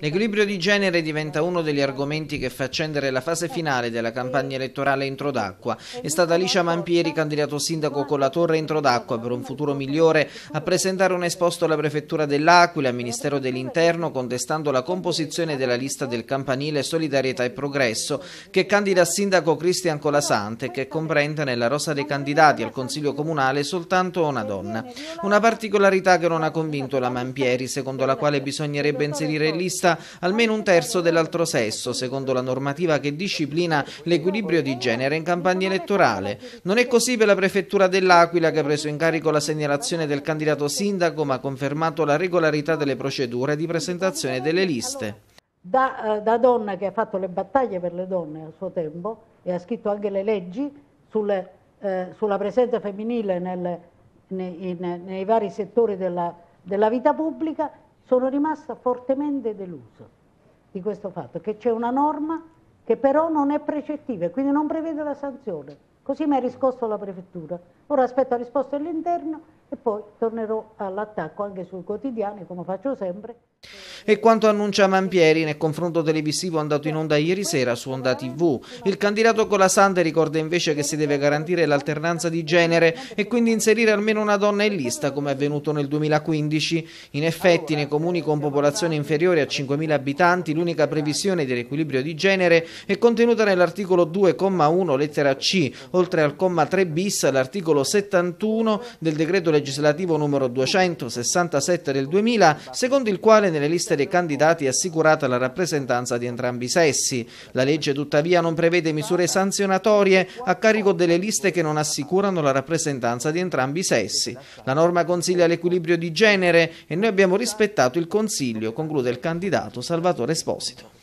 L'equilibrio di genere diventa uno degli argomenti che fa accendere la fase finale della campagna elettorale entro d'acqua. È stata Alicia Mampieri, candidato sindaco con la Torre entro d'acqua per un futuro migliore, a presentare un esposto alla prefettura dell'Aquila, al Ministero dell'Interno, contestando la composizione della lista del campanile Solidarietà e Progresso, che candida sindaco Cristian Colasante, che comprende nella rosa dei candidati al Consiglio Comunale soltanto una donna. Una particolarità che non ha convinto la Mampieri, secondo la quale bisognerebbe inserire in lista vista almeno un terzo dell'altro sesso, secondo la normativa che disciplina l'equilibrio di genere in campagna elettorale. Non è così per la prefettura dell'Aquila che ha preso in carico la segnalazione del candidato sindaco ma ha confermato la regolarità delle procedure di presentazione delle liste. Da, eh, da donna che ha fatto le battaglie per le donne al suo tempo e ha scritto anche le leggi sulle, eh, sulla presenza femminile nel, nei, nei, nei vari settori della, della vita pubblica sono rimasta fortemente delusa di questo fatto, che c'è una norma che però non è precettiva e quindi non prevede la sanzione. Così mi ha riscosso la prefettura. Ora aspetto la risposta dell'interno e poi tornerò all'attacco anche sui quotidiani, come faccio sempre. È quanto annuncia Mampieri nel confronto televisivo andato in onda ieri sera su Onda TV. Il candidato Colasante ricorda invece che si deve garantire l'alternanza di genere e quindi inserire almeno una donna in lista come è avvenuto nel 2015. In effetti nei comuni con popolazione inferiore a 5.000 abitanti l'unica previsione dell'equilibrio di genere è contenuta nell'articolo 2,1 lettera C, oltre al comma 3 bis l'articolo 71 del decreto legislativo numero 267 del 2000, secondo il quale nelle liste dei candidati è assicurata la rappresentanza di entrambi i sessi. La legge tuttavia non prevede misure sanzionatorie a carico delle liste che non assicurano la rappresentanza di entrambi i sessi. La norma consiglia l'equilibrio di genere e noi abbiamo rispettato il consiglio, conclude il candidato Salvatore Esposito.